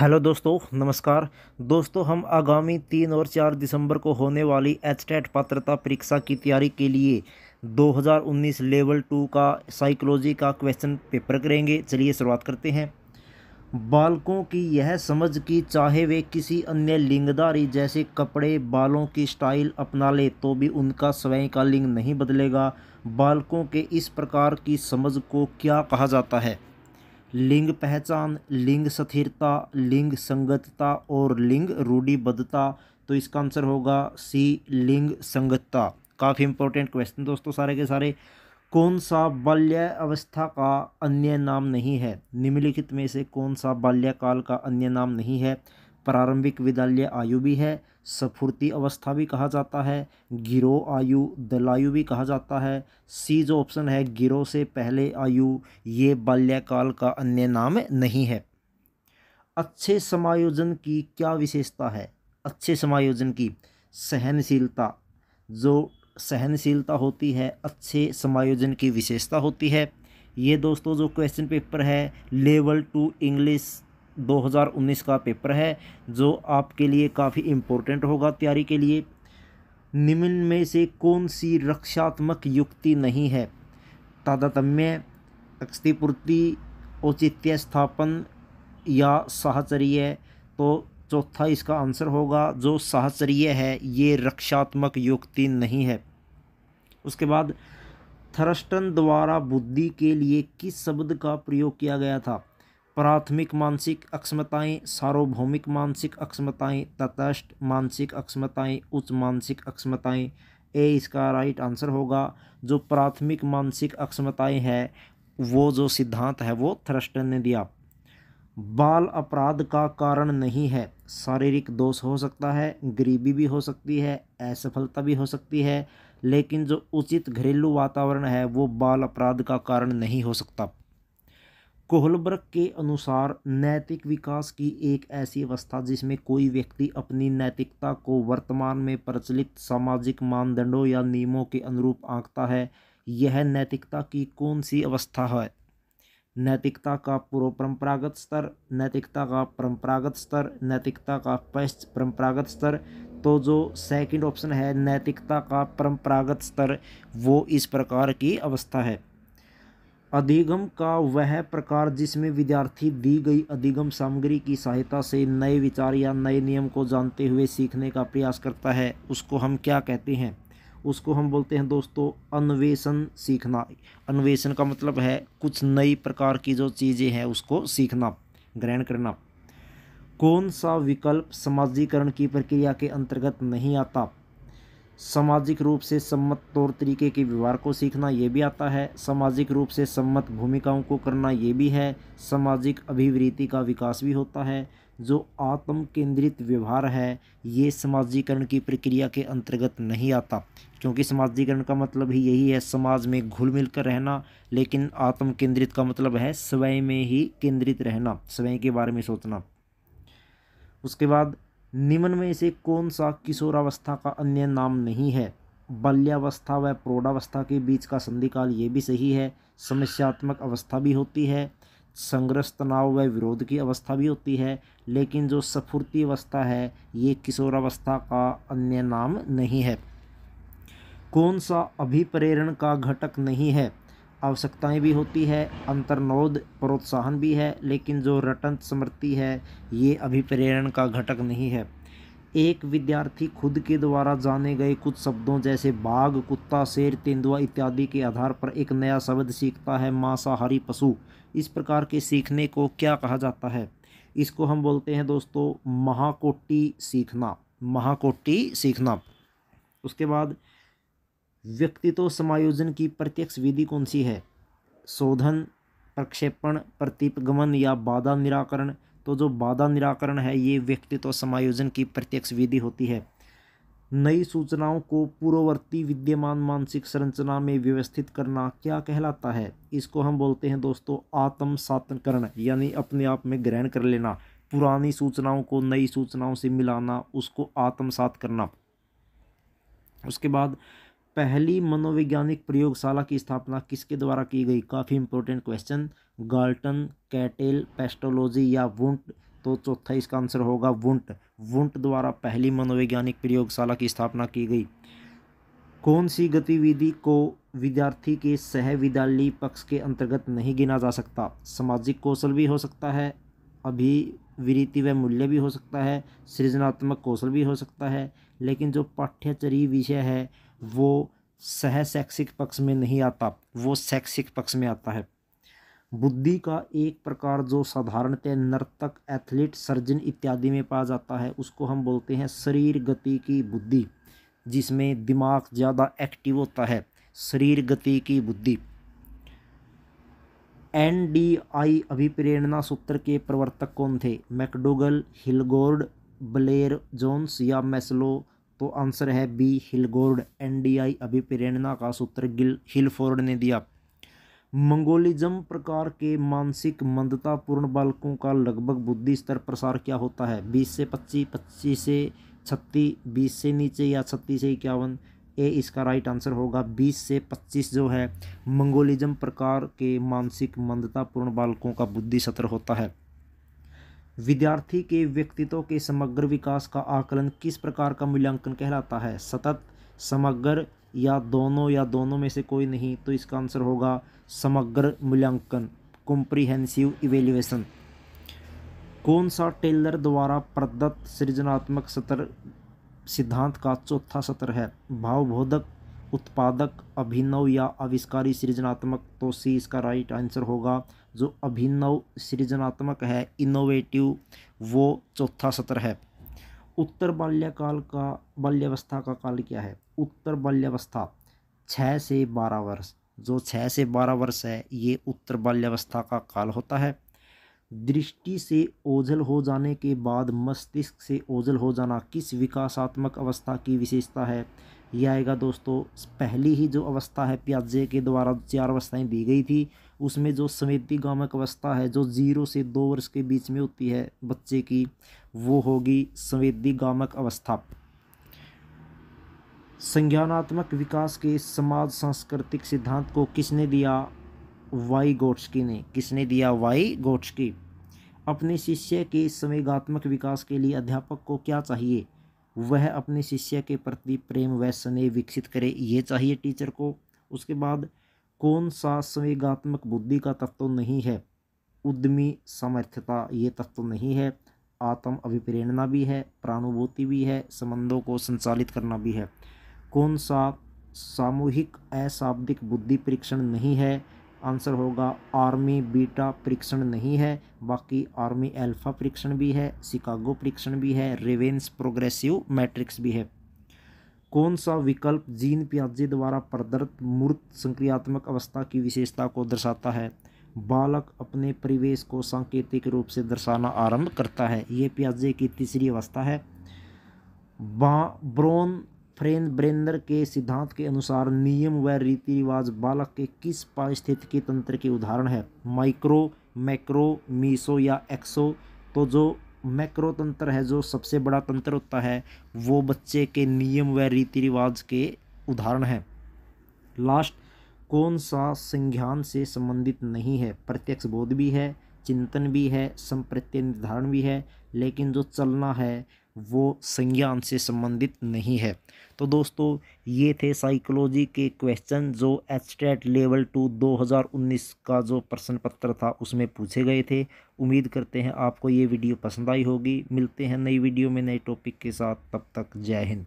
hello दोस्तों नमस्कार दोस्तों हम आगामी तीन और चार दिसंबर को होने वाली एच पात्रता परीक्षा की तैयारी के लिए 2019 लेवल टू का साइकोलॉजी का क्वेश्चन पेपर करेंगे चलिए शुरुआत करते हैं बालकों की यह समझ कि चाहे वे किसी अन्य लिंगदारी जैसे कपड़े बालों की स्टाइल अपना ले तो भी उनका स्वयं का लिंग नहीं बदलेगा बालकों के इस प्रकार की समझ को क्या कहा जाता है लिंग पहचान लिंग स्थिरता लिंग संगतता और लिंग रूढ़िबद्धता तो इसका आंसर होगा सी लिंग संगतता काफ़ी इंपॉर्टेंट क्वेश्चन दोस्तों सारे के सारे कौन सा बाल्य अवस्था का अन्य नाम नहीं है निम्नलिखित में से कौन सा बाल्यकाल का अन्य नाम नहीं है प्रारंभिक विद्यालय आयु भी है स्फूर्ति अवस्था भी कहा जाता है गिरोह आयु दलायु भी कहा जाता है सी जो ऑप्शन है गिरो से पहले आयु ये बाल्यकाल का अन्य नाम नहीं है अच्छे समायोजन की क्या विशेषता है अच्छे समायोजन की सहनशीलता जो सहनशीलता होती है अच्छे समायोजन की विशेषता होती है ये दोस्तों जो क्वेश्चन पेपर है लेवल टू इंग्लिश 2019 का पेपर है जो आपके लिए काफ़ी इम्पोर्टेंट होगा तैयारी के लिए निम्न में से कौन सी रक्षात्मक युक्ति नहीं है तादातम्य अक्षतिपूर्ति औचित्य स्थापन या साहचर्य तो चौथा इसका आंसर होगा जो साहचर्य है ये रक्षात्मक युक्ति नहीं है उसके बाद थरस्टन द्वारा बुद्धि के लिए किस शब्द का प्रयोग किया गया था प्राथमिक मानसिक अक्षमताएं सार्वभौमिक मानसिक अक्षमताएं तटस्थ मानसिक अक्षमताएं उच्च मानसिक अक्षमताएं ए इसका राइट आंसर होगा जो प्राथमिक मानसिक अक्षमताएं है वो जो सिद्धांत है वो थ्रस्टन ने दिया बाल अपराध का कारण नहीं है शारीरिक दोष हो सकता है गरीबी भी हो सकती है असफलता भी हो सकती है लेकिन जो उचित घरेलू वातावरण है वो बाल अपराध का कारण नहीं हो सकता कोहलबर्ग के अनुसार नैतिक विकास की एक ऐसी अवस्था जिसमें कोई व्यक्ति अपनी नैतिकता को वर्तमान में प्रचलित सामाजिक मानदंडों या नियमों के अनुरूप आंकता है यह नैतिकता की कौन सी अवस्था है नैतिकता का पूर्व परंपरागत स्तर नैतिकता का परंपरागत स्तर नैतिकता का पश्च परंपरागत स्तर तो जो सेकंड ऑप्शन है नैतिकता का परंपरागत स्तर वो इस प्रकार की अवस्था है अधिगम का वह प्रकार जिसमें विद्यार्थी दी गई अधिगम सामग्री की सहायता से नए विचार या नए नियम को जानते हुए सीखने का प्रयास करता है उसको हम क्या कहते हैं उसको हम बोलते हैं दोस्तों अन्वेषण सीखना अन्वेषण का मतलब है कुछ नई प्रकार की जो चीज़ें हैं उसको सीखना ग्रहण करना कौन सा विकल्प समाजीकरण की प्रक्रिया के अंतर्गत नहीं आता सामाजिक रूप से सम्मत तौर तरीके के व्यवहार को सीखना ये भी आता है सामाजिक रूप से सम्मत भूमिकाओं को करना ये भी है सामाजिक अभिवृत्ति का विकास भी होता है जो आत्म केंद्रित व्यवहार है ये समाजीकरण की प्रक्रिया के अंतर्गत नहीं आता क्योंकि समाजीकरण का मतलब ही यही है समाज में घुल मिल कर रहना लेकिन आत्म केंद्रित का मतलब है स्वयं में ही केंद्रित रहना स्वयं के बारे में सोचना उसके बाद निम्न में से कौन सा किशोरावस्था का अन्य नाम नहीं है बाल्यावस्था व प्रौढ़ावस्था के बीच का संधिकाल ये भी सही है समस्यात्मक अवस्था भी होती है संघर्ष तनाव व विरोध की अवस्था भी होती है लेकिन जो स्फूर्ति अवस्था है ये किशोरावस्था का अन्य नाम नहीं है कौन सा अभिप्रेरण का घटक नहीं है आवश्यकताएं भी होती है अंतर्नोद प्रोत्साहन भी है लेकिन जो रटन स्मृति है ये अभिप्रेरण का घटक नहीं है एक विद्यार्थी खुद के द्वारा जाने गए कुछ शब्दों जैसे बाघ कुत्ता शेर तेंदुआ इत्यादि के आधार पर एक नया शब्द सीखता है मांसाहारी पशु इस प्रकार के सीखने को क्या कहा जाता है इसको हम बोलते हैं दोस्तों महाकोटी सीखना महाकोटी सीखना उसके बाद व्यक्तित्व समायोजन की प्रत्यक्ष विधि कौन सी है शोधन प्रक्षेपण प्रतिपगमन या बाधा निराकरण तो जो बाधा निराकरण है ये व्यक्तित्व समायोजन की प्रत्यक्ष विधि होती है नई सूचनाओं को पूर्ववर्ती विद्यमान मानसिक संरचना में व्यवस्थित करना क्या कहलाता है इसको हम बोलते हैं दोस्तों आत्म सातकरण यानी अपने आप में ग्रहण कर लेना पुरानी सूचनाओं को नई सूचनाओं से मिलाना उसको आत्मसात करना उसके बाद पहली मनोवैज्ञानिक प्रयोगशाला की स्थापना किसके द्वारा की गई काफ़ी important question Galton Cattell Pestalozzi या वुंट तो चौथा इसका आंसर होगा वुंट वुंट द्वारा पहली मनोवैज्ञानिक प्रयोगशाला की स्थापना की गई कौन सी गतिविधि को विद्यार्थी के सह विद्यालय पक्ष के अंतर्गत नहीं गिना जा सकता सामाजिक कौशल भी हो सकता है अभी विरीति व मूल्य भी हो सकता है सृजनात्मक कौशल भी हो सकता है लेकिन जो पाठ्यचरी विषय है वो सह सहसैक्सिक पक्ष में नहीं आता वो शैक्षिक पक्ष में आता है बुद्धि का एक प्रकार जो साधारणतः नर्तक एथलीट सर्जन इत्यादि में पाया जाता है उसको हम बोलते हैं शरीर गति की बुद्धि जिसमें दिमाग ज़्यादा एक्टिव होता है शरीर गति की बुद्धि एन डी आई अभिप्रेरणा सूत्र के प्रवर्तक कौन थे मैकडोगल हिलगोर्ड ब्लेयर जोन्स या मैसलो तो आंसर है बी हिलगोर्ड एनडीआई अभिप्रेरणा का सूत्र गिल हिलफोर्ड ने दिया मंगोलिज्म प्रकार के मानसिक मंदतापूर्ण बालकों का लगभग बुद्धि स्तर प्रसार क्या होता है बीस से पच्चीस पच्चीस से छत्तीस बीस से नीचे या छत्तीस से इक्यावन ए इसका राइट आंसर होगा बीस से पच्चीस जो है मंगोलिज्म प्रकार के मानसिक मंदतापूर्ण बालकों का बुद्धि स्तर होता है विद्यार्थी के व्यक्तित्व के समग्र विकास का आकलन किस प्रकार का मूल्यांकन कहलाता है सतत समग्र या दोनों या दोनों में से कोई नहीं तो इसका आंसर होगा समग्र मूल्यांकन कॉम्प्रिहेंसिव इवेल्युएशन कौन सा टेलर द्वारा प्रदत्त सृजनात्मक सत्र सिद्धांत का चौथा सत्र है भावबोधक उत्पादक अभिनव या आविष्कारी सृजनात्मक तो सी इसका राइट आंसर होगा जो अभिनव सृजनात्मक है इनोवेटिव वो चौथा सत्र है उत्तर बाल्यकाल का बाल्यावस्था का काल क्या है उत्तर बाल्यावस्था छः से बारह वर्ष जो छः से बारह वर्ष है ये उत्तर बाल्यावस्था का काल होता है दृष्टि से ओझल हो जाने के बाद मस्तिष्क से ओझल हो जाना किस विकासात्मक अवस्था की विशेषता है ये आएगा दोस्तों पहली ही जो अवस्था है प्याजे के द्वारा चार अवस्थाएं दी गई थी उसमें जो समेती गामक अवस्था है जो जीरो से दो वर्ष के बीच में होती है बच्चे की वो होगी संवेदी गामक अवस्था संज्ञानात्मक विकास के समाज सांस्कृतिक सिद्धांत को किसने दिया वाई गोट्सकी ने किसने दिया वाई गोट्सकी अपने शिष्य के संवेगात्मक विकास के लिए अध्यापक को क्या चाहिए वह अपने शिष्य के प्रति प्रेम व स्नेह विकसित करे ये चाहिए टीचर को उसके बाद कौन सा संवेगात्मक बुद्धि का तत्व नहीं है उद्यमी समर्थता ये तत्व नहीं है आत्म अभिप्रेरणा भी है प्राणुभूति भी है संबंधों को संचालित करना भी है कौन सा सामूहिक अशाब्दिक बुद्धि परीक्षण नहीं है आंसर होगा आर्मी बीटा परीक्षण नहीं है बाकी आर्मी अल्फा परीक्षण भी है शिकागो परीक्षण भी है रेवेंस प्रोग्रेसिव मैट्रिक्स भी है कौन सा विकल्प जीन प्याजे द्वारा प्रदर्त मूर्त संक्रियात्मक अवस्था की विशेषता को दर्शाता है बालक अपने परिवेश को सांकेतिक रूप से दर्शाना आरंभ करता है ये प्याजे की तीसरी अवस्था है बा ब्रोन ब्रेंदर के सिद्धांत के अनुसार नियम व रीति रिवाज बालक के किस पारिस्थितिकी तंत्र के उदाहरण है माइक्रो मैक्रो मीसो या एक्सो तो जो मैक्रो तंत्र है जो सबसे बड़ा तंत्र होता है वो बच्चे के नियम व रीति रिवाज के उदाहरण है लास्ट कौन सा संज्ञान से संबंधित नहीं है प्रत्यक्ष बोध भी है चिंतन भी है संप्रत्य निर्धारण भी है लेकिन जो चलना है वो संज्ञान से संबंधित नहीं है तो दोस्तों ये थे साइकोलॉजी के क्वेश्चन जो एच लेवल टू 2019 का जो प्रश्न पत्र था उसमें पूछे गए थे उम्मीद करते हैं आपको ये वीडियो पसंद आई होगी मिलते हैं नई वीडियो में नए टॉपिक के साथ तब तक जय हिंद